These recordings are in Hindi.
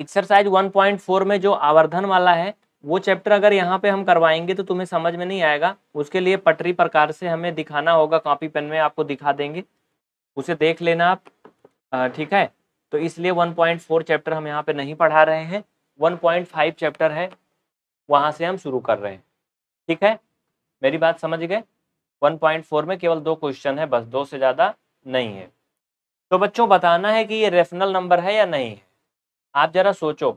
एक्सरसाइज 1.4 में जो आवर्धन वाला है वो चैप्टर अगर यहाँ पे हम करवाएंगे तो तुम्हें समझ में नहीं आएगा उसके लिए पटरी प्रकार से हमें दिखाना होगा कॉपी पेन में आपको दिखा देंगे उसे देख लेना आप ठीक है तो इसलिए 1.4 चैप्टर हम यहाँ पे नहीं पढ़ा रहे हैं 1.5 चैप्टर है वहाँ से हम शुरू कर रहे हैं ठीक है मेरी बात समझ गए फोर में केवल दो क्वेश्चन है बस दो से ज़्यादा नहीं है तो बच्चों बताना है कि ये रेफनल नंबर है या नहीं है आप जरा सोचो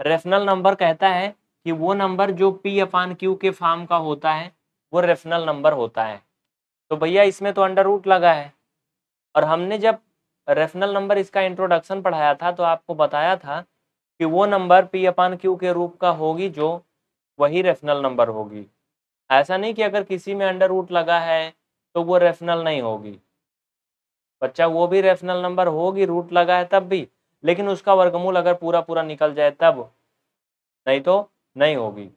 रेफनल नंबर कहता है कि वो नंबर जो पी अपान क्यू के फॉर्म का होता है वो रेफनल नंबर होता है तो भैया इसमें तो अंडर रूट लगा है और हमने जब रेफनल नंबर इसका इंट्रोडक्शन पढ़ाया था तो आपको बताया था कि वो नंबर पी अपान क्यू के रूप का होगी जो वही रेफनल नंबर होगी ऐसा नहीं कि अगर किसी में अंडर रूट लगा है तो वो रेफनल नहीं होगी बच्चा वो भी रेफनल नंबर होगी रूट लगा है तब भी लेकिन उसका वर्गमूल अगर पूरा पूरा निकल जाए तब नहीं तो नहीं होगी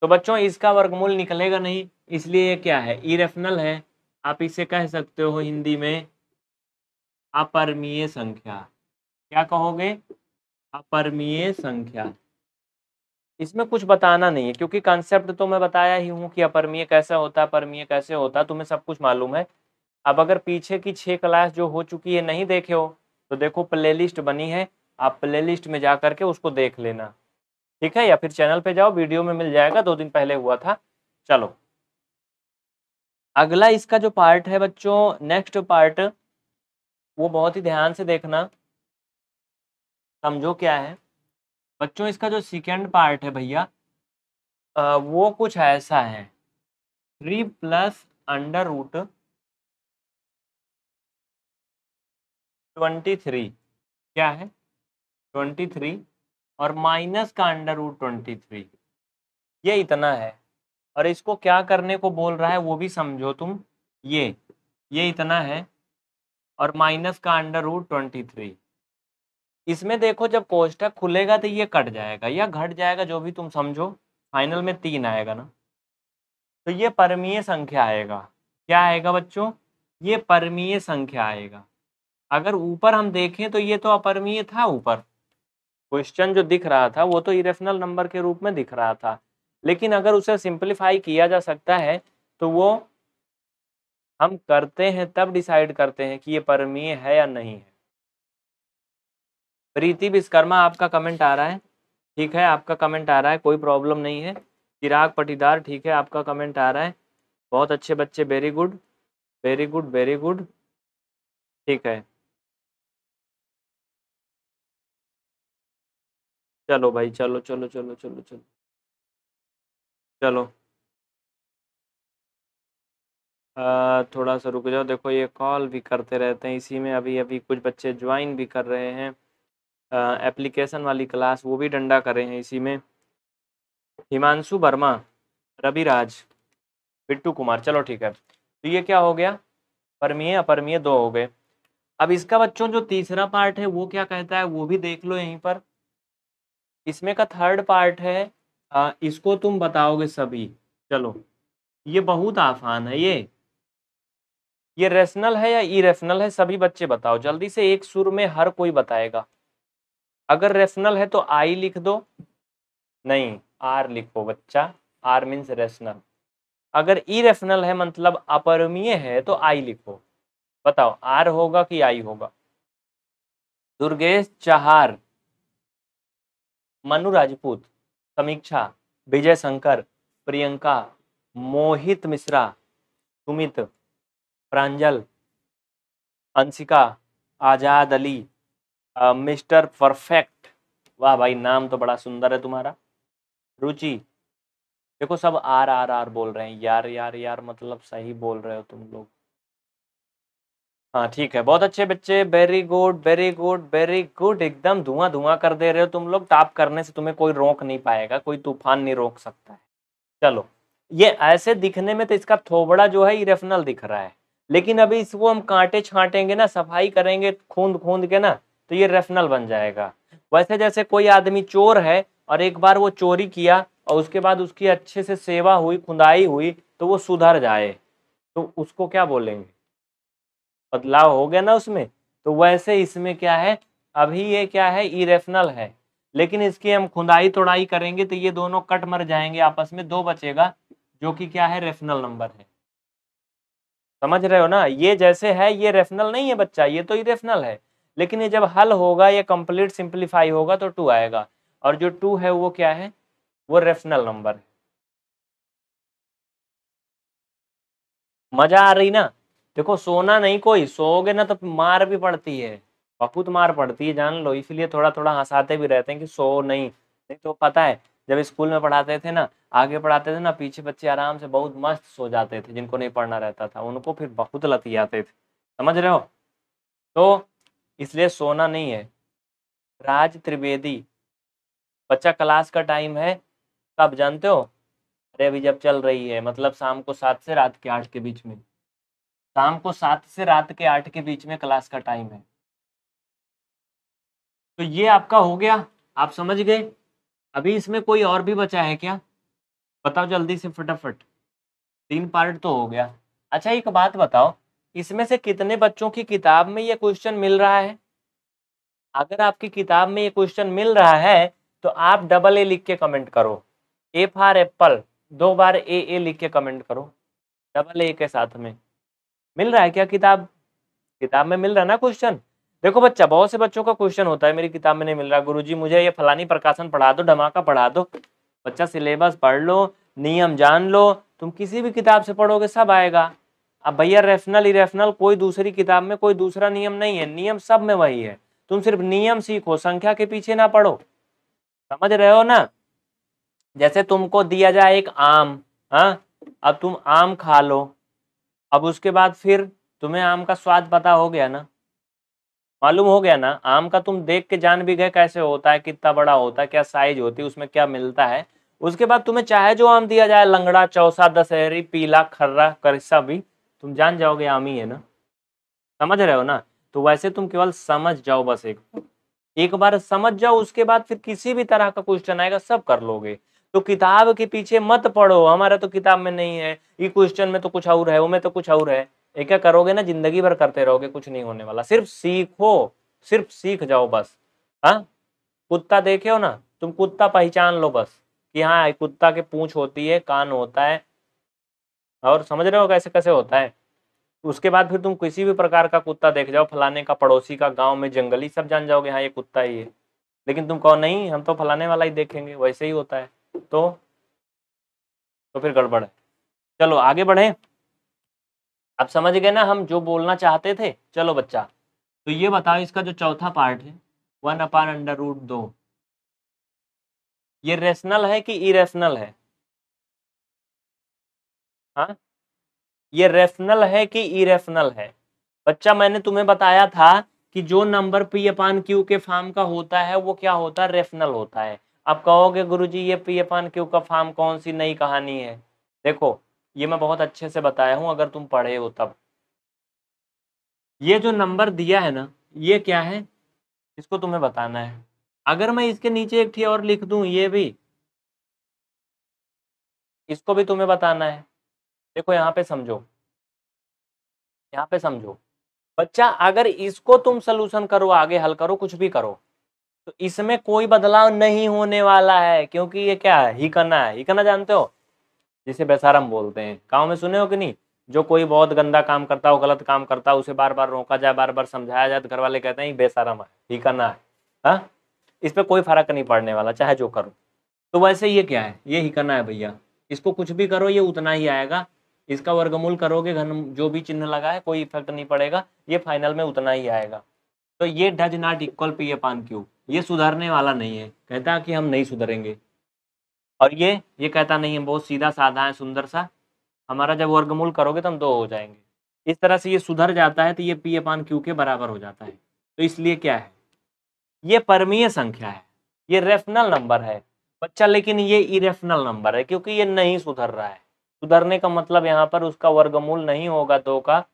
तो बच्चों इसका वर्गमूल निकलेगा नहीं इसलिए ये क्या है इरेफनल है आप इसे कह सकते हो हिंदी में अपरमीय संख्या क्या कहोगे अपरमीय संख्या इसमें कुछ बताना नहीं है क्योंकि कॉन्सेप्ट तो मैं बताया ही हूँ कि अपरमीय कैसे होता है परमीय कैसे होता है तुम्हें सब कुछ मालूम है अब अगर पीछे की छः क्लास जो हो चुकी है नहीं देखे हो तो देखो प्लेलिस्ट बनी है आप प्लेलिस्ट में जा करके उसको देख लेना ठीक है या फिर चैनल पे जाओ वीडियो में मिल जाएगा दो दिन पहले हुआ था चलो अगला इसका जो पार्ट है बच्चों नेक्स्ट पार्ट वो बहुत ही ध्यान से देखना समझो क्या है बच्चों इसका जो सेकेंड पार्ट है भैया वो कुछ ऐसा है three plus under root twenty three क्या है ट्वेंटी थ्री और माइनस का अंडर रूट ट्वेंटी थ्री ये इतना है और इसको क्या करने को बोल रहा है वो भी समझो तुम ये ये इतना है और माइनस का अंडर रूट ट्वेंटी थ्री इसमें देखो जब कोष्टक खुलेगा तो ये कट जाएगा या घट जाएगा जो भी तुम समझो फाइनल में तीन आएगा ना तो ये परमीय संख्या आएगा क्या आएगा बच्चों ये परमीय संख्या आएगा अगर ऊपर हम देखें तो ये तो अपरमीय था ऊपर क्वेश्चन जो दिख रहा था वो तो इरेशनल नंबर के रूप में दिख रहा था लेकिन अगर उसे सिंप्लीफाई किया जा सकता है तो वो हम करते हैं तब डिसाइड करते हैं कि ये परमीय है या नहीं है प्रीति विश्वकर्मा आपका कमेंट आ रहा है ठीक है आपका कमेंट आ रहा है कोई प्रॉब्लम नहीं है चिराग पटीदार ठीक है आपका कमेंट आ रहा है बहुत अच्छे बच्चे very good very good very good ठीक है चलो भाई चलो चलो चलो चलो चलो चलो आ, थोड़ा सा रुक जाओ देखो ये कॉल भी करते रहते हैं इसी में अभी अभी कुछ बच्चे ज्वाइन भी कर रहे हैं एप्लीकेशन वाली क्लास वो भी डंडा कर रहे हैं इसी में हिमांशु वर्मा रविराज बिट्टू कुमार चलो ठीक है तो ये क्या हो गया परमीय अपरमीय दो हो गए अब इसका बच्चों जो तीसरा पार्ट है वो क्या कहता है वो भी देख लो यहीं पर इसमें का थर्ड पार्ट है आ, इसको तुम बताओगे सभी चलो ये बहुत आसान है ये ये रेशनल है या इरेशनल है सभी बच्चे बताओ जल्दी से एक सुर में हर कोई बताएगा अगर रेशनल है तो आई लिख दो नहीं आर लिखो बच्चा आर मीन्स रेशनल अगर इरेशनल है मतलब अपरमीय है तो आई लिखो बताओ आर होगा कि आई होगा दुर्गेश चहार मनु राजपूत समीक्षा विजय शंकर प्रियंका मोहित मिश्रा सुमित प्रांजल अंशिका आजाद अली आ, मिस्टर परफेक्ट वाह भाई नाम तो बड़ा सुंदर है तुम्हारा रुचि देखो सब आर आर आर बोल रहे हैं यार यार यार मतलब सही बोल रहे हो तुम लोग हाँ ठीक है बहुत अच्छे बच्चे very good very good very good एकदम धुआं धुआं कर दे रहे हो तुम लोग टाप करने से तुम्हें कोई रोक नहीं पाएगा कोई तूफान नहीं रोक सकता है चलो ये ऐसे दिखने में तो इसका थोबड़ा जो है इरेफनल दिख रहा है लेकिन अभी इसको हम कांटे छांटेंगे ना सफाई करेंगे खूंद खूंद के ना तो ये रेफनल बन जाएगा वैसे जैसे कोई आदमी चोर है और एक बार वो चोरी किया और उसके बाद उसकी अच्छे से सेवा हुई खुदाई हुई तो वो सुधर जाए तो उसको क्या बोलेंगे बदलाव हो गया ना उसमें तो वैसे इसमें क्या है अभी ये क्या है इरेफनल है लेकिन इसकी हम खुदाई तोड़ाई करेंगे तो ये दोनों कट मर जाएंगे आपस में दो बचेगा जो कि क्या है रेफनल नंबर है समझ रहे हो ना ये जैसे है ये रेफनल नहीं है बच्चा ये तो इरेफनल है लेकिन ये जब हल होगा या कंप्लीट सिंप्लीफाई होगा तो टू आएगा और जो टू है वो क्या है वो रेफनल नंबर है मजा आ रही ना देखो सोना नहीं कोई सोओगे ना तो मार भी पड़ती है बहुत मार पड़ती है जान लो इसलिए थोड़ा थोड़ा हंसाते भी रहते हैं कि सो नहीं नहीं तो पता है जब स्कूल में पढ़ाते थे ना आगे पढ़ाते थे ना पीछे बच्चे आराम से बहुत मस्त सो जाते थे जिनको नहीं पढ़ना रहता था उनको फिर बहुत लती आते थे समझ रहे हो तो इसलिए सोना नहीं है राज त्रिवेदी बच्चा क्लास का टाइम है कब जानते हो अरे अभी जब चल रही है मतलब शाम को सात से रात के आठ के बीच में शाम को सात से रात के आठ के बीच में क्लास का टाइम है तो ये आपका हो गया आप समझ गए अभी इसमें कोई और भी बचा है क्या बताओ जल्दी से फटाफट तीन पार्ट तो हो गया अच्छा एक बात बताओ इसमें से कितने बच्चों की किताब में ये क्वेश्चन मिल रहा है अगर आपकी किताब में ये क्वेश्चन मिल रहा है तो आप डबल ए लिख के कमेंट करो ए फॉर एप्पल दो बार ए ए लिख के कमेंट करो डबल ए के साथ में मिल रहा है क्या किताब किताब में मिल रहा है ना क्वेश्चन देखो बच्चा बहुत से बच्चों का क्वेश्चन होता है मेरी किताब में नहीं मिल रहा गुरुजी मुझे ये फलानी प्रकाशन पढ़ा दो धमाका पढ़ा दो बच्चा सिलेबस पढ़ लो नियम जान लो तुम किसी भी किताब से पढ़ोगे सब आएगा अब भैया रेफनल इरेफनल कोई दूसरी किताब में कोई दूसरा नियम नहीं है नियम सब में वही है तुम सिर्फ नियम सीखो संख्या के पीछे ना पढ़ो समझ रहे हो ना जैसे तुमको दिया जाए एक आम हाँ अब तुम आम खा लो अब उसके बाद फिर तुम्हें आम का स्वाद पता हो गया ना मालूम हो गया ना आम का तुम देख के जान भी गए कैसे होता है कितना बड़ा होता है क्या साइज होती है उसमें क्या मिलता है उसके बाद तुम्हें चाहे जो आम दिया जाए लंगड़ा चौसा दशहरी पीला खर्रा करिस्सा भी तुम जान जाओगे आम ही है ना समझ रहे हो ना तो वैसे तुम केवल समझ जाओ बस एक एक बार समझ जाओ उसके बाद फिर किसी भी तरह का क्वेश्चन आएगा सब कर लोगे तो किताब के पीछे मत पढ़ो हमारा तो किताब में नहीं है ये क्वेश्चन में तो कुछ और है वो में तो कुछ और है ये क्या करोगे ना जिंदगी भर करते रहोगे कुछ नहीं होने वाला सिर्फ सीखो सिर्फ सीख जाओ बस हाँ कुत्ता देखे हो ना तुम कुत्ता पहचान लो बस कि हाँ कुत्ता के पूछ होती है कान होता है और समझ रहे हो कैसे कैसे होता है उसके बाद फिर तुम किसी भी प्रकार का कुत्ता देख जाओ फलाने का पड़ोसी का गांव में जंगली सब जान जाओगे हाँ ये कुत्ता ही है लेकिन तुम कहो नहीं हम तो फलाने वाला ही देखेंगे वैसे ही होता है तो तो फिर गड़बड़ है चलो आगे बढ़े अब समझ गए ना हम जो बोलना चाहते थे चलो बच्चा तो ये बताओ इसका जो चौथा पार्ट है वन अपान अंडर रूट दो ये रेशनल है कि इरेशनल है हा? ये रेफनल है कि इरेशनल है बच्चा मैंने तुम्हें बताया था कि जो नंबर पी अपान क्यू के फॉर्म का होता है वो क्या होता है रेफनल होता है आप कहोगे गुरुजी ये पी एफान क्यू का फार्म कौन सी नई कहानी है देखो ये मैं बहुत अच्छे से बताया हूँ अगर तुम पढ़े हो तब ये जो नंबर दिया है ना ये क्या है इसको तुम्हें बताना है अगर मैं इसके नीचे एक ठी और लिख दू ये भी इसको भी तुम्हें बताना है देखो यहाँ पे समझो यहाँ पे समझो बच्चा अगर इसको तुम सोल्यूशन करो आगे हल करो कुछ भी करो तो इसमें कोई बदलाव नहीं होने वाला है क्योंकि ये क्या है ही करना है ही करना जानते हो जिसे बेसारम बोलते हैं गाँव में सुने हो कि नहीं जो कोई बहुत गंदा काम करता हो गलत काम करता हो उसे बार बार रोका जाए बार बार समझाया जाए तो घर वाले कहते हैं बेसारम है ही करना है हा? इस पर कोई फर्क नहीं पड़ने वाला चाहे जो करो तो वैसे ये क्या है ये ही करना है भैया इसको कुछ भी करो ये उतना ही आएगा इसका वर्गमूल करोगे घन जो भी चिन्ह लगा है कोई इफेक्ट नहीं पड़ेगा ये फाइनल में उतना ही आएगा तो ये does not equal p upon q ये सुधरने वाला नहीं है कहता कि हम नहीं सुधरेंगे और ये ये कहता नहीं है बहुत सीधा साधा है सुंदर सा हमारा जब वर्गमूल करोगे तो हम दो हो जाएंगे इस तरह से ये सुधर जाता है तो ये पी अपान क्यू के बराबर हो जाता है तो इसलिए क्या है ये परमीय संख्या है ये रेफनल नंबर है बच्चा लेकिन ये इरेफनल नंबर है क्योंकि ये नहीं सुधर रहा है सुधरने का मतलब यहाँ पर उसका वर्गमूल नहीं होगा दो का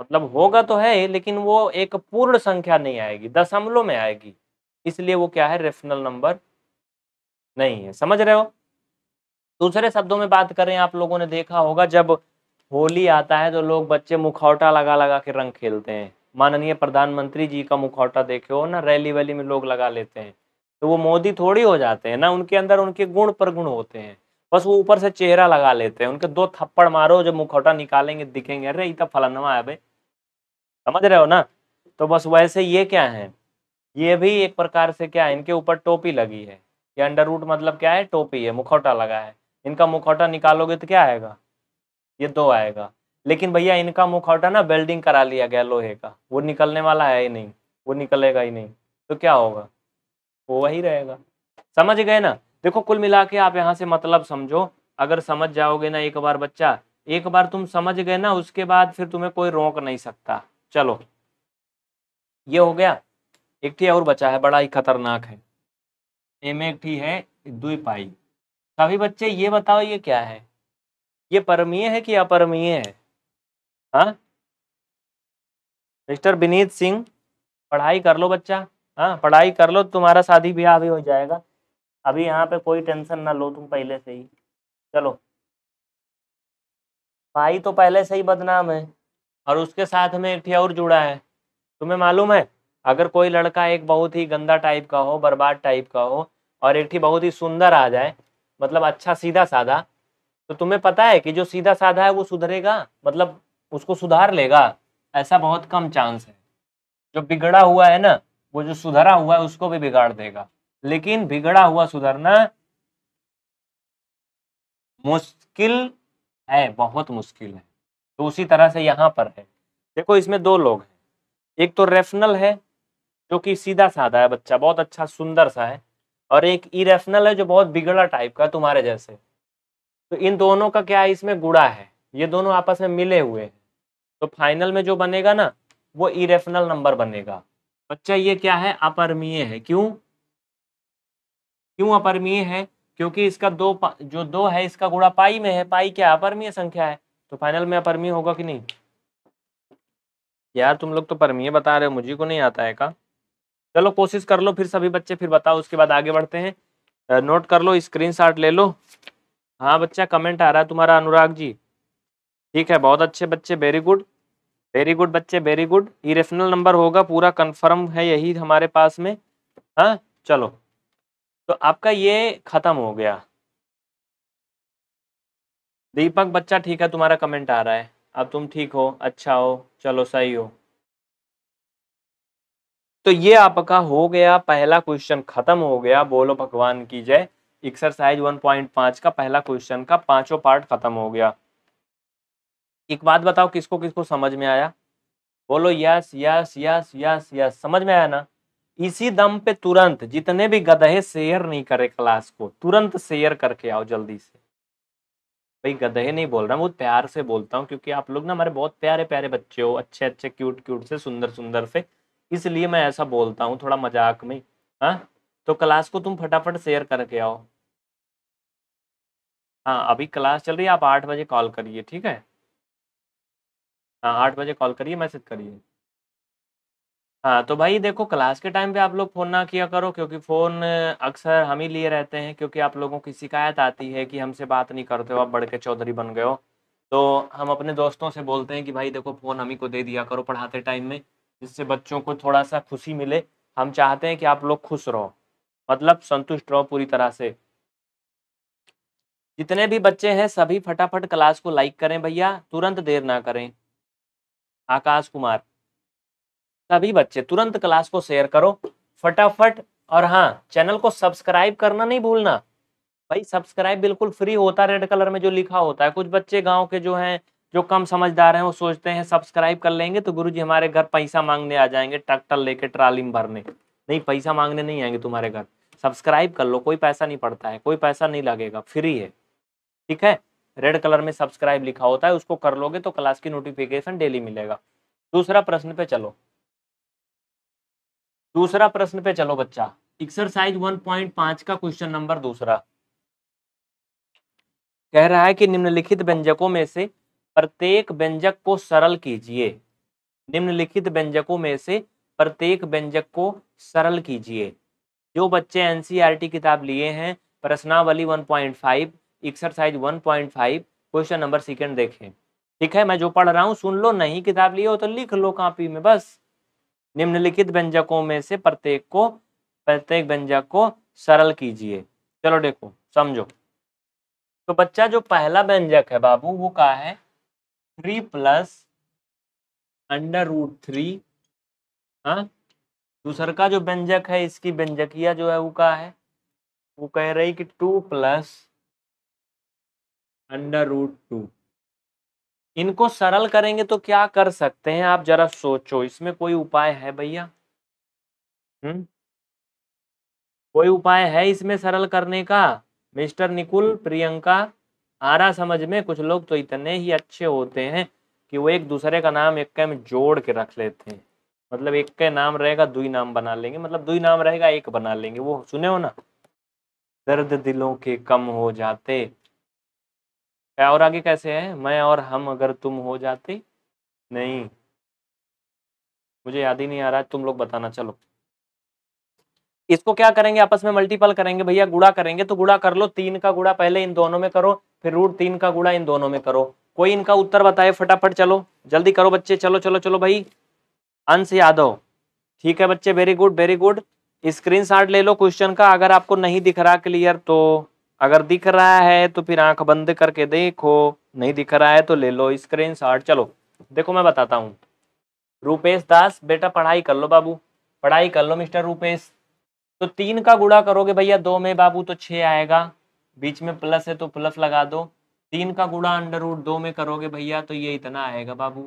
मतलब होगा तो है लेकिन वो एक पूर्ण संख्या नहीं आएगी दशमलव में आएगी इसलिए वो क्या है रेफनल नंबर नहीं है समझ रहे हो दूसरे शब्दों में बात करें आप लोगों ने देखा होगा जब होली आता है तो लोग बच्चे मुखौटा लगा लगा के रंग खेलते हैं माननीय प्रधानमंत्री जी का मुखौटा देखे हो ना रैली वैली में लोग लगा लेते हैं तो वो मोदी थोड़ी हो जाते हैं ना उनके अंदर उनके गुण पर गुण होते हैं बस वो ऊपर से चेहरा लगा लेते हैं उनके दो थप्पड़ मारो जब मुखौटा निकालेंगे दिखेंगे अरे इतना फलनवा है भाई समझ रहे हो ना तो बस वैसे ये क्या है ये भी एक प्रकार से क्या है इनके ऊपर टोपी लगी है ये अंडर रूट मतलब क्या है टोपी है मुखौटा लगा है इनका मुखौटा निकालोगे तो क्या आएगा ये दो आएगा लेकिन भैया इनका मुखौटा ना वेल्डिंग करा लिया गया लोहे का वो निकलने वाला है ही नहीं वो निकलेगा ही नहीं तो क्या होगा वो वही रहेगा समझ गए ना देखो कुल मिला के आप यहाँ से मतलब समझो अगर समझ जाओगे ना एक बार बच्चा एक बार तुम समझ गए ना उसके बाद फिर तुम्हें कोई रोक नहीं सकता चलो ये हो गया एक ठी और बचा है बड़ा ही खतरनाक है एम एक ठी है दुई पाई सभी बच्चे ये बताओ ये क्या है ये परमीय है कि अपरमीय है हा? मिस्टर विनीत सिंह पढ़ाई कर लो बच्चा हाँ पढ़ाई कर लो तुम्हारा शादी ब्याह भी हो जाएगा अभी यहाँ पे कोई टेंशन ना लो तुम पहले से ही चलो पाई तो पहले से ही बदनाम है और उसके साथ में एक और जुड़ा है तुम्हें मालूम है अगर कोई लड़का एक बहुत ही गंदा टाइप का हो बर्बाद टाइप का हो और एक ही बहुत ही सुंदर आ जाए मतलब अच्छा सीधा साधा तो तुम्हें पता है कि जो सीधा साधा है वो सुधरेगा मतलब उसको सुधार लेगा ऐसा बहुत कम चांस है जो बिगड़ा हुआ है ना वो जो सुधरा हुआ है उसको भी बिगाड़ देगा लेकिन बिगड़ा हुआ सुधरना मुश्किल है बहुत मुश्किल है तो उसी तरह से यहाँ पर है देखो इसमें दो लोग हैं एक तो रेफनल है जो कि सीधा साधा है बच्चा बहुत अच्छा सुंदर सा है और एक इरेशनल है जो बहुत बिगड़ा टाइप का तुम्हारे जैसे तो इन दोनों का क्या है इसमें गुड़ा है ये दोनों आपस में मिले हुए हैं तो फाइनल में जो बनेगा ना वो इरेशनल नंबर बनेगा बच्चा ये क्या है अपरमीय है क्यों क्यों अपरमीय है क्योंकि इसका दो जो दो है इसका गुड़ा पाई में है पाई क्या अपरमीय संख्या है तो फाइनल में अपरमीय होगा कि नहीं यार तुम लोग तो परमीय बता रहे हो मुझे को नहीं आता है का चलो कोशिश कर लो फिर सभी बच्चे फिर बताओ उसके बाद आगे बढ़ते हैं नोट कर लो स्क्रीन ले लो हाँ बच्चा कमेंट आ रहा है तुम्हारा अनुराग जी ठीक है बहुत अच्छे बच्चे वेरी गुड वेरी गुड बच्चे वेरी गुड इरेफनल नंबर होगा पूरा कंफर्म है यही हमारे पास में हाँ चलो तो आपका ये खत्म हो गया दीपक बच्चा ठीक है तुम्हारा कमेंट आ रहा है अब तुम ठीक हो अच्छा हो चलो सही हो तो ये आपका हो गया पहला क्वेश्चन खत्म हो गया बोलो भगवान की जय एक्सरसाइज 1.5 का पहला क्वेश्चन का पांचों पार्ट खत्म हो गया एक बात बताओ किसको किसको समझ में आया बोलो yes yes yes yes yes समझ में आया ना इसी दम पे तुरंत जितने भी गधे शेयर नहीं करे क्लास को तुरंत शेयर करके आओ जल्दी से भाई गधे नहीं बोल रहा हूँ बहुत प्यार से बोलता हूँ क्योंकि आप लोग ना हमारे बहुत प्यारे प्यारे बच्चे हो अच्छे अच्छे क्यूट क्यूट से सुंदर सुंदर से इसलिए मैं ऐसा बोलता हूँ थोड़ा मजाक में हाँ तो क्लास को तुम फटाफट शेयर करके आओ हाँ अभी क्लास चल रही है आप आठ बजे कॉल करिए ठीक है हाँ आठ बजे कॉल करिए मैसेज करिए हाँ तो भाई देखो क्लास के टाइम पे आप लोग फ़ोन ना किया करो क्योंकि फ़ोन अक्सर हम ही लिए रहते हैं क्योंकि आप लोगों की शिकायत आती है कि हमसे बात नहीं करते हो आप बड़ के चौधरी बन गए हो तो हम अपने दोस्तों से बोलते हैं कि भाई देखो फ़ोन हम ही को दे दिया करो पढ़ाते टाइम में जिससे बच्चों को थोड़ा सा खुशी मिले हम चाहते हैं कि आप लोग खुश रहो मतलब संतुष्ट रहो पूरी तरह से जितने भी बच्चे हैं सभी फटाफट क्लास को लाइक करें भैया तुरंत देर ना करें आकाश कुमार सभी बच्चे तुरंत क्लास को शेयर करो फटाफट और हाँ चैनल को सब्सक्राइब करना नहीं भूलना भाई सब्सक्राइब बिल्कुल फ्री होता है रेड कलर में जो लिखा होता है कुछ बच्चे गांव के जो हैं जो कम समझदार हैं वो सोचते हैं सब्सक्राइब कर लेंगे तो गुरुजी हमारे घर पैसा मांगने आ जाएंगे ट्रैक्टर लेके ट्राली में भरने नहीं पैसा मांगने नहीं आएंगे तुम्हारे घर सब्सक्राइब कर लो कोई पैसा नहीं पड़ता है कोई पैसा नहीं लगेगा फ्री है ठीक है रेड कलर में सब्सक्राइब लिखा होता है उसको कर लोगे तो क्लास की नोटिफिकेशन डेली मिलेगा दूसरा प्रश्न पे चलो दूसरा प्रश्न पे चलो बच्चा एक्सरसाइज पांच का क्वेश्चन नंबर दूसरा कह रहा है कि निम्नलिखित व्यंजकों में से प्रत्येक व्यंजक को सरल कीजिए निम्नलिखित व्यंजकों में से प्रत्येक व्यंजक को सरल कीजिए जो बच्चे एन e किताब लिए हैं प्रश्नावली 1.5 एक्सरसाइज 1.5 क्वेश्चन नंबर सेकेंड देखें ठीक है मैं जो पढ़ रहा हूँ सुन लो नहीं किताब लिए हो तो लिख लो कापी में बस निम्नलिखित व्यंजकों में से प्रत्येक को प्रत्येक व्यंजक को सरल कीजिए चलो देखो समझो तो बच्चा जो पहला व्यंजक है बाबू वो कहा है three plus under root three हाँ दूसर का जो व्यंजक है इसकी व्यंजकिया जो है वो का है वो कह रही कि two plus under root two इनको सरल करेंगे तो क्या कर सकते हैं आप जरा सोचो इसमें कोई उपाय है भैया हम्म कोई उपाय है इसमें सरल करने का मिस्टर निकुल प्रियंका आरा समझ में कुछ लोग तो इतने ही अच्छे होते हैं कि वो एक दूसरे का नाम एक में जोड़ के रख लेते हैं मतलब एक का नाम रहेगा दुई नाम बना लेंगे मतलब दुई नाम रहेगा एक बना लेंगे वो सुने हो ना दर्द दिलों के कम हो जाते और आगे कैसे है मैं और हम अगर तुम हो जाते नहीं मुझे याद ही नहीं आ रहा तुम लोग बताना चलो इसको क्या करेंगे आपस में मल्टीपल करेंगे भैया गुड़ा करेंगे तो गुड़ा कर लो तीन का गुड़ा पहले इन दोनों में करो फिर रूट तीन का गुड़ा इन दोनों में करो कोई इनका उत्तर बताए फटाफट चलो जल्दी करो बच्चे चलो चलो चलो भाई अंश यादव ठीक है बच्चे very good very good screenshot ले लो क्वेश्चन का अगर आपको नहीं दिख रहा क्लियर तो अगर दिख रहा है तो फिर आंख बंद करके देखो नहीं दिख रहा है तो ले लो स्क्रीन शॉट चलो देखो मैं बताता हूँ रूपेश दास बेटा पढ़ाई कर लो बाबू पढ़ाई कर लो मिस्टर रूपेश तो तीन का गुड़ा करोगे भैया दो में बाबू तो छः आएगा बीच में प्लस है तो प्लस लगा दो तीन का गुणा अंडर रूट दो में करोगे भैया तो ये इतना आएगा बाबू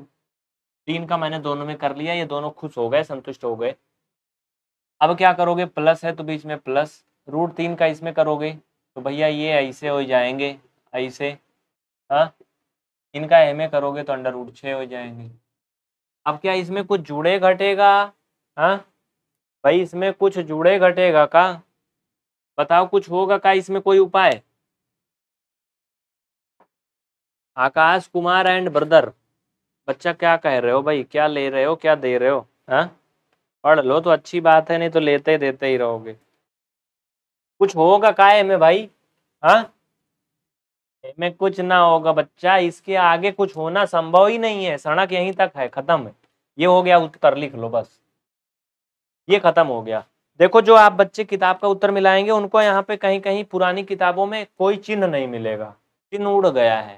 तीन का मैंने दोनों में कर लिया ये दोनों खुश हो गए संतुष्ट हो गए अब क्या करोगे प्लस है तो बीच में प्लस रूट तीन का इसमें करोगे तो भैया ये ऐसे हो जाएंगे ऐसे हाँ इनका एम ए करोगे तो अंडर रूट छः हो जाएंगे अब क्या इसमें कुछ जुड़े घटेगा हाँ भाई इसमें कुछ जुड़े घटेगा का बताओ कुछ होगा का इसमें कोई उपाय आकाश कुमार एंड ब्रदर बच्चा क्या कह रहे हो भाई क्या ले रहे हो क्या दे रहे हो हाँ पढ़ लो तो अच्छी बात है नहीं तो लेते देते ही रहोगे कुछ होगा काय में भाई हाँ में कुछ ना होगा बच्चा इसके आगे कुछ होना संभव ही नहीं है सड़क यहीं तक है खत्म है ये हो गया उत्तर लिख लो बस ये खत्म हो गया देखो जो आप बच्चे किताब का उत्तर मिलाएंगे उनको यहाँ पे कहीं कहीं पुरानी किताबों में कोई चिन्ह नहीं मिलेगा चिन्ह उड़ गया है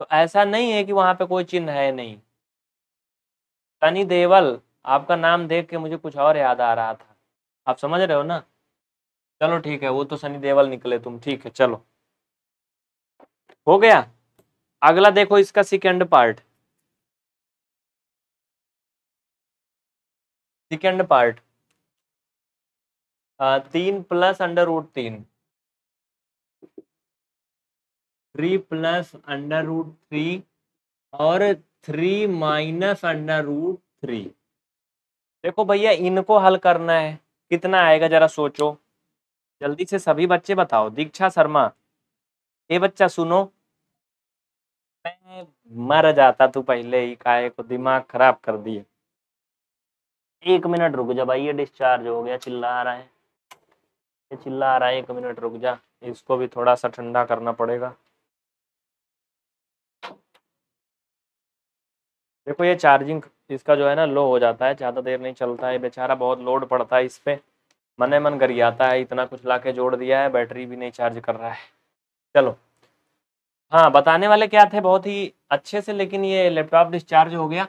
तो ऐसा नहीं है कि वहां पे कोई चिन्ह है नहीं तनी देवल आपका नाम देख के मुझे कुछ और याद आ रहा था आप समझ रहे हो ना चलो ठीक है वो तो सनी देवल निकले तुम ठीक है चलो हो गया अगला देखो इसका सेकेंड पार्ट सेकेंड पार्ट तीन प्लस अंडर रूट तीन three plus under root three और three minus under root three देखो भैया इनको हल करना है कितना आएगा जरा सोचो जल्दी से सभी बच्चे बताओ दीक्षा शर्मा ये बच्चा सुनो मैं मर जाता तू तो पहले ही काय को दिमाग खराब कर दिए एक मिनट रुक जा भाई ये डिस्चार्ज हो गया चिल्ला रहा है ये चिल्ला रहा है एक मिनट रुक जा इसको भी थोड़ा सा ठंडा करना पड़ेगा देखो ये चार्जिंग इसका जो है ना लो हो जाता है ज़्यादा देर नहीं चलता है बेचारा बहुत लोड पड़ता है इस पर मन मन कर गरियाता है इतना कुछ लाके जोड़ दिया है बैटरी भी नहीं चार्ज कर रहा है चलो हाँ बताने वाले क्या थे बहुत ही अच्छे से लेकिन ये लैपटॉप डिस्चार्ज हो गया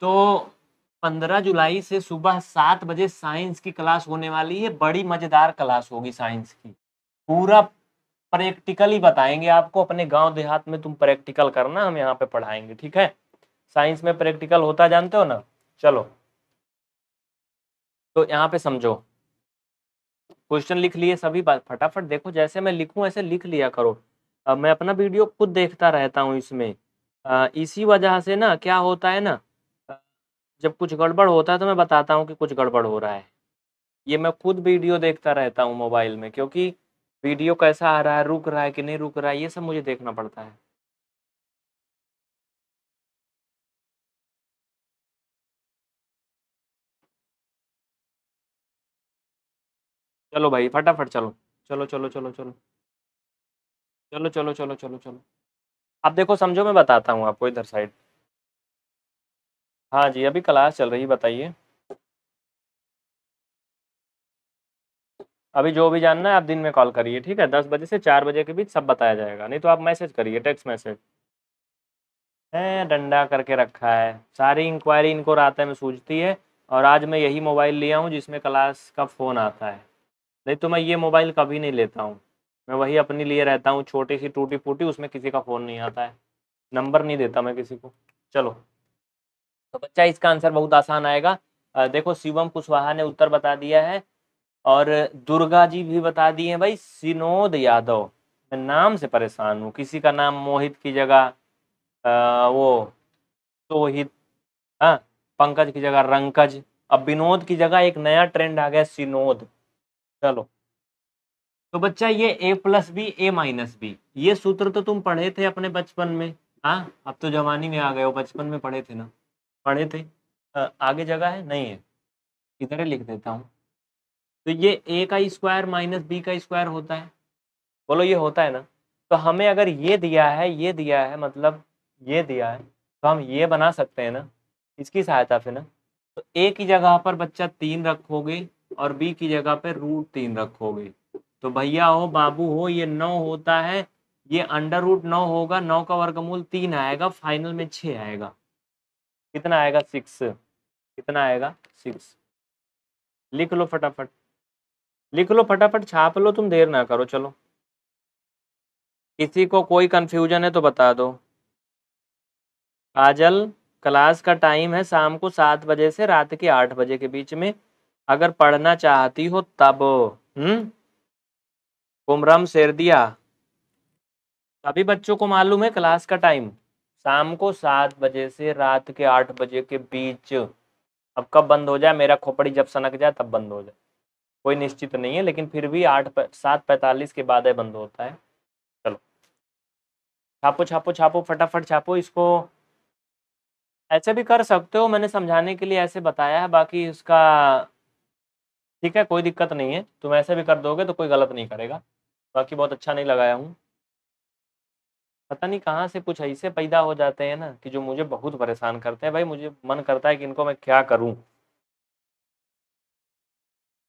तो पंद्रह जुलाई से सुबह सात बजे साइंस की क्लास होने वाली है बड़ी मजेदार क्लास होगी साइंस की पूरा प्रैक्टिकली बताएंगे आपको अपने गांव देहात में तुम प्रैक्टिकल करना हम यहाँ पे पढ़ाएंगे ठीक है साइंस में प्रैक्टिकल होता जानते हो ना चलो तो यहाँ पे समझो क्वेश्चन लिख लिए सभी बात फटाफट देखो जैसे मैं लिखूं ऐसे लिख लिया करो मैं अपना वीडियो खुद देखता रहता हूँ इसमें इसी वजह से ना क्या होता है ना जब कुछ गड़बड़ होता है तो मैं बताता हूँ कि कुछ गड़बड़ हो रहा है ये मैं खुद वीडियो देखता रहता हूँ मोबाइल में क्योंकि वीडियो कैसा आ रहा है रुक रहा है कि नहीं रुक रहा है ये सब मुझे देखना पड़ता है चलो भाई फटाफट चलो चलो चलो चलो चलो चलो चलो चलो चलो चलो आप देखो समझो मैं बताता हूँ आपको इधर साइड हाँ जी अभी क्लास चल रही है बताइए अभी जो भी जानना है आप दिन में कॉल करिए ठीक है दस बजे से चार बजे के बीच सब बताया जाएगा नहीं तो आप मैसेज करिए टेक्स्ट मैसेज है डंडा करके रखा है सारी इंक्वायरी इनको रात में सूझती है और आज मैं यही मोबाइल लिया हूँ जिसमें क्लास का फ़ोन आता है नहीं तो मैं ये मोबाइल कभी नहीं लेता हूँ मैं वही अपने लिए रहता हूँ छोटी सी टूटी फूटी उसमें किसी का फ़ोन नहीं आता है नंबर नहीं देता मैं किसी को चलो तो बच्चा इसका आंसर बहुत आसान आएगा देखो शिवम कुशवाहा ने उत्तर बता दिया है और दुर्गा जी भी बता दिए भाई सिनोद यादव मैं नाम से परेशान हूँ किसी का नाम मोहित की जगह वो सोहित हाँ पंकज की जगह रंकज अब विनोद की जगह एक नया ट्रेंड आ गया सिनोद चलो तो बच्चा ये a plus b a minus b ये सूत्र तो तुम पढ़े थे अपने बचपन में हाँ अब तो जवानी में आ गए हो बचपन में पढ़े थे ना पढ़े थे आगे जगह है नहीं है इधर लिख देता हूँ तो ये ए का स्क्वायर माइनस बी का स्क्वायर होता है बोलो ये होता है ना तो हमें अगर ये दिया है ये दिया है मतलब ये दिया है तो हम ये बना सकते हैं ना इसकी सहायता से ना तो ए की जगह पर बच्चा तीन रखोगे और बी की जगह पर रूट तीन रखोगे तो भैया हो बाबू हो ये नौ होता है ये अंडर रूट नौ होगा नौ का वर्गमूल तीन आएगा फाइनल में छः आएगा कितना आएगा सिक्स कितना आएगा सिक्स लिख लो फटाफट लिख लो फटाफट छाप लो तुम देर ना करो चलो किसी को कोई कंफ्यूजन है तो बता दो काजल क्लास का टाइम है शाम को सात बजे से रात के आठ बजे के बीच में अगर पढ़ना चाहती हो तब हम्म कुमरम शेर दिया सभी बच्चों को मालूम है क्लास का टाइम शाम को सात बजे से रात के आठ बजे के बीच अब कब बंद हो जाए मेरा खोपड़ी जब सनक जाए तब बंद हो जाए कोई निश्चित नहीं है लेकिन फिर भी आठ सात पैंतालीस के बाद है बंद होता है चलो छापो छापो छापो फटाफट छापो इसको ऐसे भी कर सकते हो मैंने समझाने के लिए ऐसे बताया है बाकी इसका ठीक है कोई दिक्कत नहीं है तुम ऐसे भी कर दोगे तो कोई गलत नहीं करेगा बाकी बहुत अच्छा नहीं लगाया हूँ पता नहीं कहाँ से कुछ ऐसे पैदा हो जाते हैं ना कि जो मुझे बहुत परेशान करते हैं भाई मुझे मन करता है कि इनको मैं क्या करूं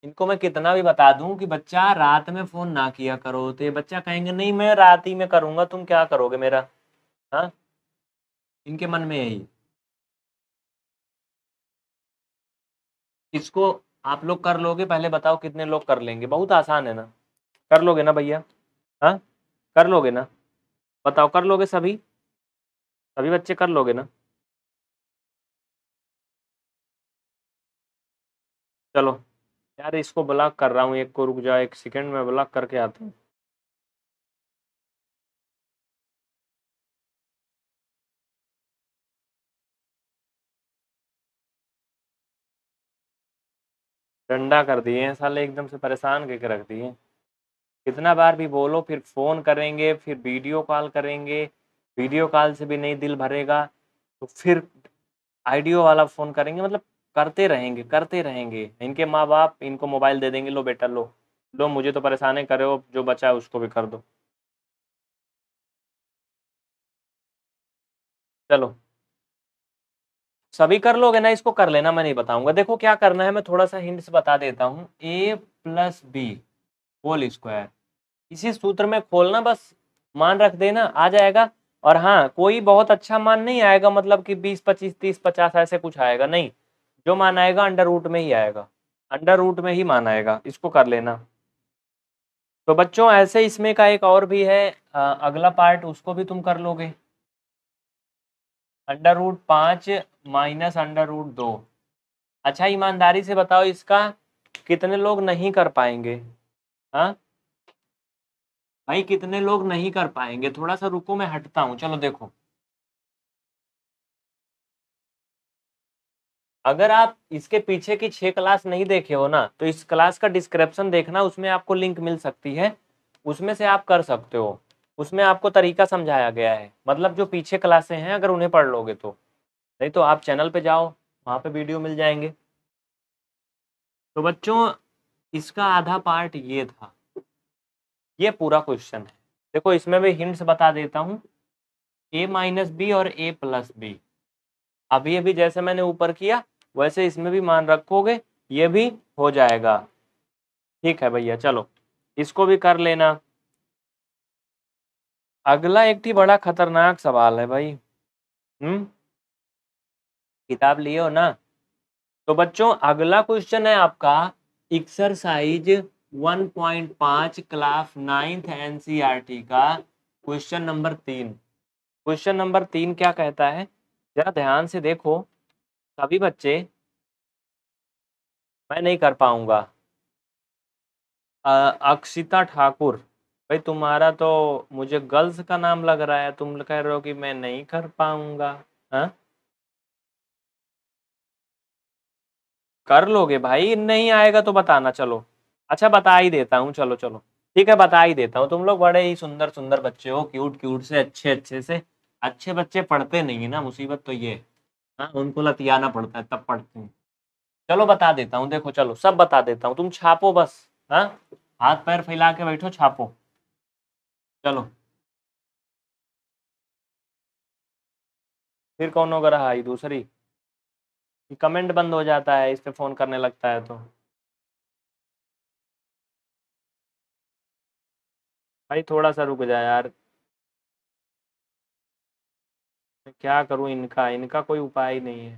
इनको मैं कितना भी बता दूं कि बच्चा रात में फोन ना किया करो तो ये बच्चा कहेंगे नहीं मैं रात ही में करूंगा तुम क्या करोगे मेरा हाँ इनके मन में यही इसको आप लोग कर लोगे पहले बताओ कितने लोग कर लेंगे बहुत आसान है ना कर लोगे ना भैया हाँ कर लोगे ना बताओ कर लोगे सभी सभी बच्चे कर लोगे ना चलो यार इसको ब्लॉक कर रहा हूँ एक को रुक जाओ एक सेकंड में ब्लॉक करके आता हूँ डंडा कर दिए हैं साले एकदम से परेशान करके रख दिए कितना बार भी बोलो फिर फ़ोन करेंगे फिर वीडियो कॉल करेंगे वीडियो कॉल से भी नहीं दिल भरेगा तो फिर आइडियो वाला फ़ोन करेंगे मतलब करते रहेंगे करते रहेंगे इनके माँ बाप इनको मोबाइल दे देंगे लो बेटा लो लो मुझे तो परेशान करे हो जो बचा है उसको भी कर दो चलो सभी कर लोगे ना इसको कर लेना मैं नहीं बताऊंगा देखो क्या करना है मैं थोड़ा सा हिंट्स बता देता हूँ a plus b whole square इसी सूत्र में खोलना बस मान रख देना आ जाएगा और हाँ कोई बहुत अच्छा मान नहीं आएगा मतलब कि बीस पच्चीस तीस पचास ऐसे कुछ आएगा नहीं जो मान आएगा अंडर रूट में ही आएगा अंडर रूट में ही मान आएगा इसको कर लेना तो बच्चों ऐसे इसमें का एक और भी है आ, अगला पार्ट उसको भी तुम कर लोगे अंडर रूट पाँच माइनस अंडर रूट दो अच्छा ईमानदारी से बताओ इसका कितने लोग नहीं कर पाएंगे हाँ भाई कितने लोग नहीं कर पाएंगे थोड़ा सा रुको मैं हटता हूं चलो देखो अगर आप इसके पीछे की छह क्लास नहीं देखे हो ना तो इस क्लास का डिस्क्रिप्शन देखना उसमें आपको लिंक मिल सकती है उसमें से आप कर सकते हो उसमें आपको तरीका समझाया गया है मतलब जो पीछे क्लासे हैं अगर उन्हें पढ़ लोगे तो नहीं तो आप चैनल पे जाओ वहां पे वीडियो मिल जाएंगे तो बच्चों इसका आधा पार्ट ये था ये पूरा क्वेश्चन है देखो इसमें भी हिंट्स बता देता हूँ ए माइनस बी और ए प्लस बी अभी अभी जैसे मैंने ऊपर किया वैसे इसमें भी मान रखोगे ये भी हो जाएगा ठीक है भैया चलो इसको भी कर लेना अगला एक ही बड़ा खतरनाक सवाल है भाई हम्म किताब लिए हो ना तो बच्चों अगला क्वेश्चन है आपका एक्सरसाइज 1.5 क्लास नाइन्थ एनसीईआरटी का क्वेश्चन नंबर तीन क्वेश्चन नंबर तीन क्या कहता है जरा ध्यान से देखो सभी बच्चे मैं नहीं कर पाऊंगा अक्षिता ठाकुर भाई तुम्हारा तो मुझे गर्ल्स का नाम लग रहा है तुम कह रहे हो कि मैं नहीं कर पाऊंगा हाँ कर लोगे भाई नहीं आएगा तो बताना चलो अच्छा बता ही देता हूँ चलो चलो ठीक है बता ही देता हूँ तुम लोग बड़े ही सुंदर सुंदर बच्चे हो क्यूट क्यूट से अच्छे अच्छे से अच्छे बच्चे पढ़ते नहीं है ना मुसीबत तो ये हाँ उनको लतियाना पड़ता है तब पढ़ते हैं चलो बता देता हूँ देखो चलो सब बता देता हूँ तुम छापो बस हाँ हाथ पैर फैला के बैठो छापो चलो फिर कौन होगा रहा दूसरी कमेंट बंद हो जाता है इस पर फोन करने लगता है तो भाई थोड़ा सा रुक जा यार क्या करूं इनका इनका कोई उपाय नहीं है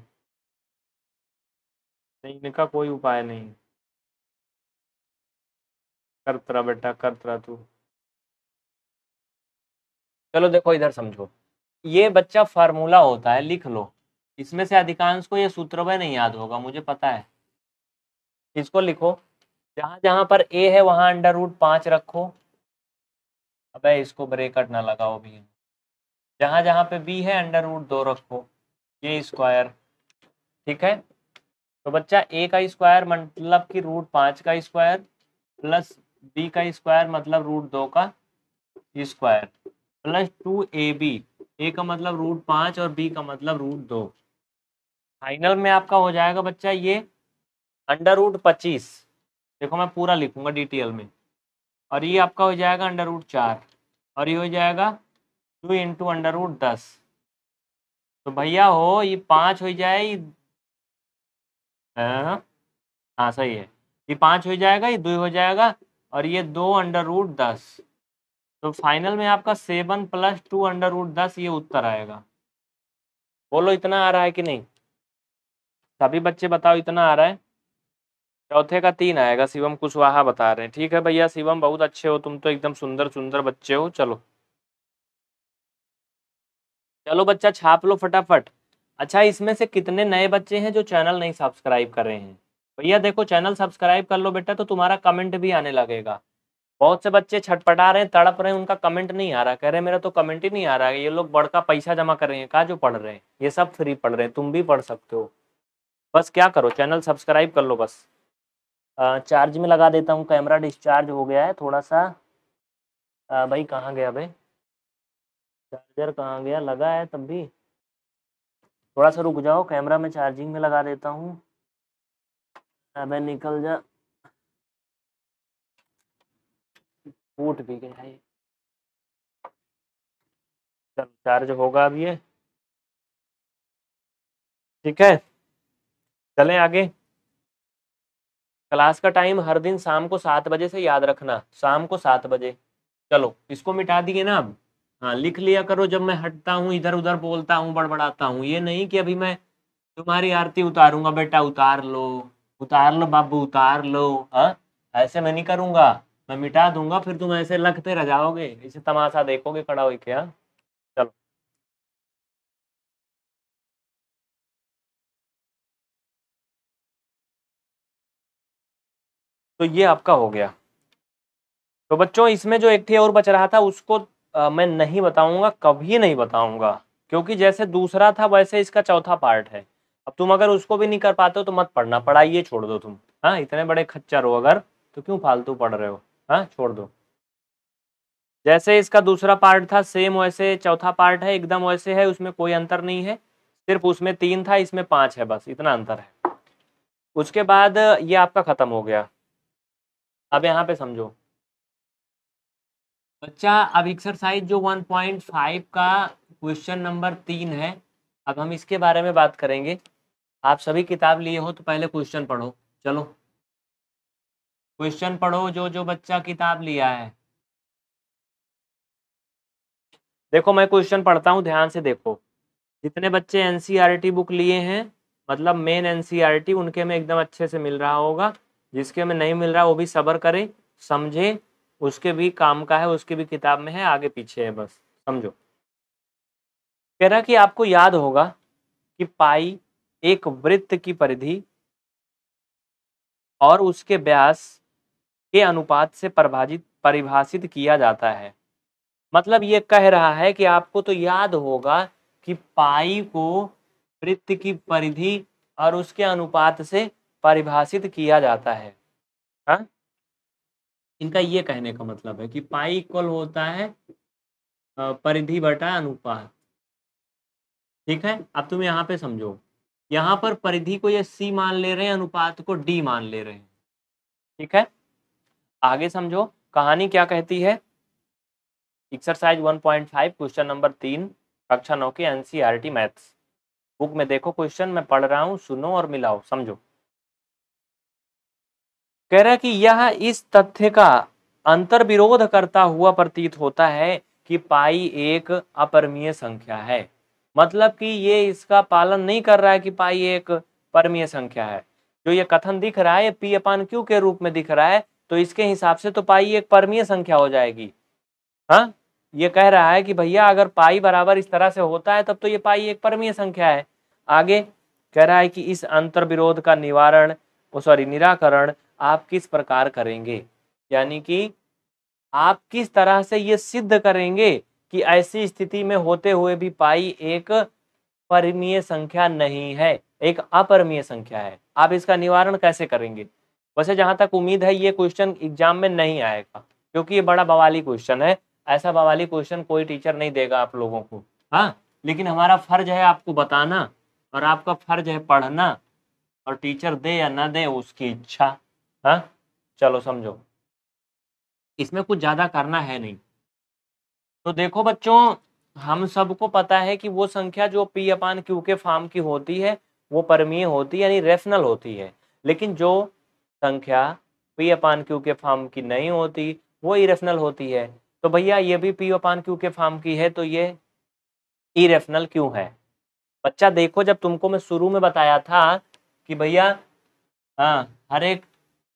नहीं इनका कोई उपाय नहीं करतरा बेटा करतरा तू चलो देखो इधर समझो ये बच्चा फार्मूला होता है लिख लो इसमें से अधिकांश को ये सूत्र में नहीं याद होगा मुझे पता है इसको लिखो जहां जहां पर ए है वहां अंडर रूट पांच रखो अबे इसको ब्रेकट ना लगाओ भी जहाँ जहाँ पे बी है अंडर रूट दो रखो ये स्क्वायर ठीक है तो बच्चा ए का स्क्वायर मतलब कि रूट पाँच का स्क्वायर प्लस बी का स्क्वायर मतलब रूट दो का square plus two a b a का मतलब रूट पाँच और बी का मतलब रूट दो फाइनल में आपका हो जाएगा बच्चा ये अंडर रूट पच्चीस देखो मैं पूरा लिखूंगा डिटेल में और ये आपका हो जाएगा अंडर रूट चार और ये हो जाएगा टू इंटू अंडर रूट दस तो भैया हो ये पाँच हो जाए हाँ, हाँ सही है ये पाँच हो जाएगा ये दो हो जाएगा और ये दो अंडर रूट दस तो फाइनल में आपका seven plus two under root दस ये उत्तर आएगा बोलो इतना आ रहा है कि नहीं सभी बच्चे बताओ इतना आ रहा है चौथे का तीन आएगा शिवम कुशवाहा बता रहे हैं ठीक है भैया शिवम बहुत अच्छे हो तुम तो एकदम सुंदर सुंदर बच्चे हो चलो चलो बच्चा छाप लो फटाफट अच्छा इसमें से कितने नए बच्चे हैं जो चैनल नहीं सब्सक्राइब कर रहे हैं भैया देखो चैनल सब्सक्राइब कर लो बेटा तो तुम्हारा कमेंट भी आने लगेगा बहुत से बच्चे छटपटा रहे हैं तड़प रहे हैं उनका कमेंट नहीं आ रहा कह रहे हैं मेरा तो कमेंट ही नहीं आ रहा है ये लोग बड़ का पैसा जमा कर रहे हैं कहा जो पढ़ रहे हैं ये सब फ्री पढ़ रहे हैं तुम भी पढ़ सकते हो बस क्या करो चैनल सब्सक्राइब कर लो बस चार्ज में लगा देता हूँ कैमरा डिस्चार्ज हो गया है थोड़ा सा आ, भाई कहाँ गया भाई चार्जर कहाँ गया लगा है तब भी थोड़ा सा रुक जाओ कैमरा में चार्जिंग में लगा देता हूँ अब निकल जा फूट भी गया है चलो चार्ज होगा अब ये ठीक है चलें आगे क्लास का टाइम हर दिन शाम को सात बजे से याद रखना शाम को सात बजे चलो इसको मिटा दिए ना अब हाँ लिख लिया करो जब मैं हटता हूँ इधर उधर बोलता हूँ बड़बड़ाता हूँ ये नहीं कि अभी मैं तुम्हारी आरती उतारूंगा बेटा उतार लो उतार लो बाबू उतार लो हाँ ऐसे मैं नहीं करूँगा मैं मिटा दूंगा फिर तुम ऐसे लखते रह जाओगे इसे तमाशा देखोगे खड़ा हो हाँ? क्या तो ये आपका हो गया तो बच्चों इसमें जो एक थे और बच रहा था उसको आ, मैं नहीं बताऊंगा कभी नहीं बताऊंगा क्योंकि जैसे दूसरा था वैसे इसका चौथा पार्ट है अब तुम अगर उसको भी नहीं कर पाते हो तो मत पढ़ना पढ़ाइए छोड़ दो तुम हाँ इतने बड़े खच्चर हो अगर तो क्यों फालतू पढ़ रहे हो हाँ छोड़ दो जैसे इसका दूसरा पार्ट था सेम वैसे चौथा पार्ट है एकदम वैसे है उसमें कोई अंतर नहीं है सिर्फ उसमें तीन था इसमें पांच है बस इतना अंतर है उसके बाद ये आपका ख़त्म हो गया अब यहाँ पे समझो बच्चा अब एक्सरसाइज जो 1.5 का क्वेश्चन नंबर तीन है अब हम इसके बारे में बात करेंगे आप सभी किताब लिए हो तो पहले क्वेश्चन पढ़ो चलो क्वेश्चन पढ़ो जो जो बच्चा किताब लिया है देखो मैं क्वेश्चन पढ़ता हूँ ध्यान से देखो जितने बच्चे एनसीईआरटी बुक e लिए हैं मतलब मेन एनसीईआरटी e उनके में एकदम अच्छे से मिल रहा होगा जिसके हमें नहीं मिल रहा वो भी सबर करे समझे उसके भी काम का है उसके भी किताब में है आगे पीछे है बस समझो कह रहा कि आपको याद होगा कि पाई एक वृत्त की परिधि और उसके व्यास के अनुपात से परिभाजित परिभाषित किया जाता है मतलब ये कह रहा है कि आपको तो याद होगा कि पाई को वृत्त की परिधि और उसके अनुपात से परिभाषित किया जाता है हा? इनका ये कहने का मतलब है कि पाई इक्वल होता है परिधि बटा अनुपात ठीक है अब तुम यहाँ पे समझो यहाँ पर परिधि को ये सी मान ले रहे हैं अनुपात को डी मान ले रहे हैं ठीक है आगे समझो कहानी क्या कहती है एक्सरसाइज 1.5 क्वेश्चन नंबर तीन कक्षा नौ के एनसीआरटी मैथ्स e बुक में देखो क्वेश्चन मैं पढ़ रहा हूँ सुनो और मिलाओ समझो कह रहा है कि यह इस तथ्य का अंतर विरोध करता हुआ प्रतीत होता है कि पाई एक अपरमीय संख्या है मतलब कि ये इसका पालन नहीं कर रहा है कि पाई एक परमीय संख्या है जो ये कथन दिख रहा है पी अपान क्यू के रूप में दिख रहा है तो इसके हिसाब से तो पाई एक परमीय संख्या हो जाएगी हाँ ये कह रहा है कि भैया अगर पाई बराबर इस तरह से होता है तब तो ये पाई एक परमीय संख्या है आगे कह रहा है कि इस अंतर विरोध का निवारण सॉरी निराकरण आप किस प्रकार करेंगे यानी कि आप किस तरह से ये सिद्ध करेंगे कि ऐसी स्थिति में होते हुए भी पाई एक परिमीय संख्या नहीं है एक अपरिमीय संख्या है आप इसका निवारण कैसे करेंगे वैसे जहां तक उम्मीद है ये क्वेश्चन एग्जाम में नहीं आएगा क्योंकि ये बड़ा बवाली क्वेश्चन है ऐसा बवाली क्वेश्चन कोई टीचर नहीं देगा आप लोगों को हाँ लेकिन हमारा फर्ज है आपको बताना और आपका फर्ज है पढ़ना और टीचर दे या ना दे उसकी इच्छा हाँ चलो समझो इसमें कुछ ज़्यादा करना है नहीं तो देखो बच्चों हम सबको पता है कि वो संख्या जो पी अपान क्यू के फॉर्म की होती है वो परमीय होती है यानी रेशनल होती है लेकिन जो संख्या पी अपान क्यू के फॉर्म की नहीं होती वो इरेशनल होती है तो भैया ये भी पी अपान क्यू के फॉर्म की है तो ये इरेशनल क्यों है बच्चा देखो जब तुमको मैं शुरू में बताया था कि भैया हाँ हर एक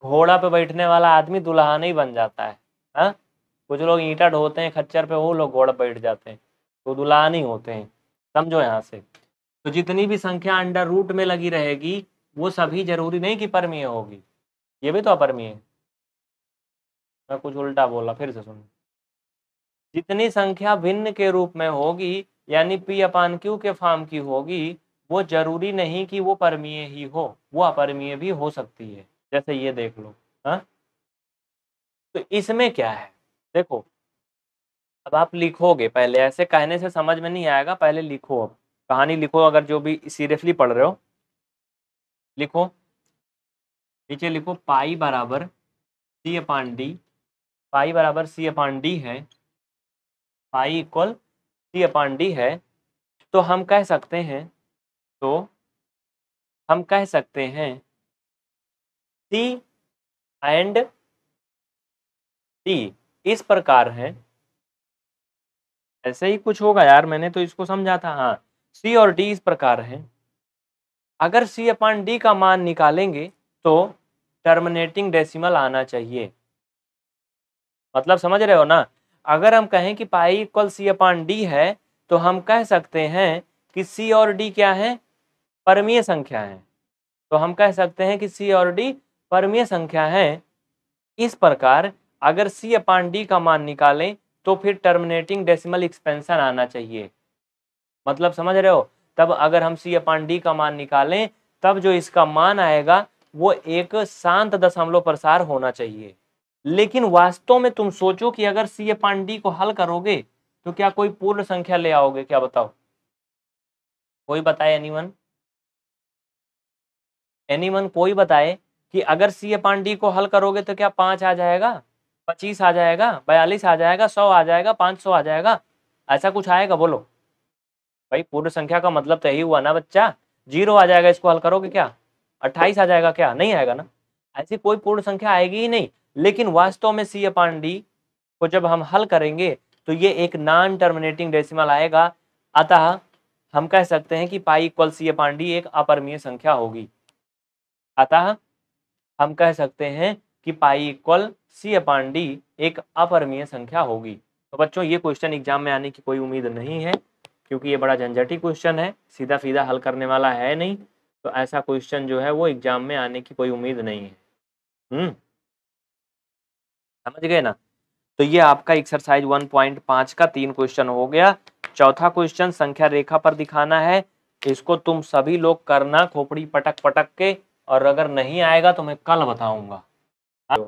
घोड़ा पे बैठने वाला आदमी दुल्हा नहीं बन जाता है हा? कुछ लोग ईटा ढोते हैं खच्चर पे वो लोग घोड़ा बैठ जाते हैं तो दुल्हा नहीं होते हैं समझो यहाँ से तो जितनी भी संख्या अंडर रूट में लगी रहेगी वो सभी जरूरी नहीं कि परमीय होगी ये भी तो अपरमीय है मैं कुछ उल्टा बोला फिर से सुन जितनी संख्या भिन्न के रूप में होगी यानी पी अपान क्यू के फॉर्म की होगी वो जरूरी नहीं कि वो परमीय ही हो वो अपरमीय भी हो सकती है जैसे ये देख लो हाँ तो इसमें क्या है देखो अब आप लिखोगे पहले ऐसे कहने से समझ में नहीं आएगा पहले लिखो अब कहानी लिखो अगर जो भी सीरियसली पढ़ रहे हो लिखो नीचे लिखो पाई बराबर सी अपान डी पाई बराबर सी अपान डी है पाई इक्वल सी अपान डी है तो हम कह सकते हैं तो हम कह सकते हैं सी एंड डी इस प्रकार है ऐसे ही कुछ होगा यार मैंने तो इसको समझा था हाँ सी और डी इस प्रकार है अगर सी अपान डी का मान निकालेंगे तो टर्मिनेटिंग डेसिमल आना चाहिए मतलब समझ रहे हो ना अगर हम कहें कि पाई इक्वल सी अपान डी है तो हम कह सकते हैं कि सी और डी क्या है परमीय संख्या है तो हम कह सकते हैं कि सी और डी परमीय संख्या है इस प्रकार अगर सी अपान डी का मान निकालें तो फिर टर्मिनेटिंग डेसिमल एक्सपेंशन आना चाहिए मतलब समझ रहे हो तब अगर हम सी अपान डी का मान निकालें तब जो इसका मान आएगा वो एक शांत दशमलव प्रसार होना चाहिए लेकिन वास्तव में तुम सोचो कि अगर सी अपान डी को हल करोगे तो क्या कोई पूर्ण संख्या ले आओगे क्या बताओ कोई बताए एनीवन एनीवन कोई बताए कि अगर सी ए पांडी को हल करोगे तो क्या पांच आ जाएगा पच्चीस आ जाएगा बयालीस आ जाएगा सौ आ जाएगा पांच सौ आ जाएगा ऐसा कुछ आएगा बोलो भाई पूर्ण संख्या का मतलब तो यही हुआ ना बच्चा जीरो आ जाएगा इसको हल करोगे क्या अट्ठाईस आ जाएगा क्या नहीं आएगा ना ऐसी कोई पूर्ण संख्या आएगी ही नहीं लेकिन वास्तव में सी ए पांडी को जब हम हल करेंगे तो ये एक नॉन टर्मिनेटिंग डेसिमल आएगा अतः हम कह सकते हैं कि पाई इक्वल सी ए पांडी एक अपरमीय संख्या होगी अतः हम कह सकते हैं कि पाई इक्वल सी अपान डी एक अपरमीय संख्या होगी तो बच्चों ये क्वेश्चन एग्जाम में आने की कोई उम्मीद नहीं है क्योंकि ये बड़ा झंझटी क्वेश्चन है सीधा सीधा हल करने वाला है नहीं तो ऐसा क्वेश्चन जो है वो एग्जाम में आने की कोई उम्मीद नहीं है हम्म समझ गए ना तो ये आपका एक्सरसाइज 1.5 का तीन क्वेश्चन हो गया चौथा क्वेश्चन संख्या रेखा पर दिखाना है इसको तुम सभी लोग करना खोपड़ी पटक पटक के और अगर नहीं आएगा तो मैं कल बताऊंगा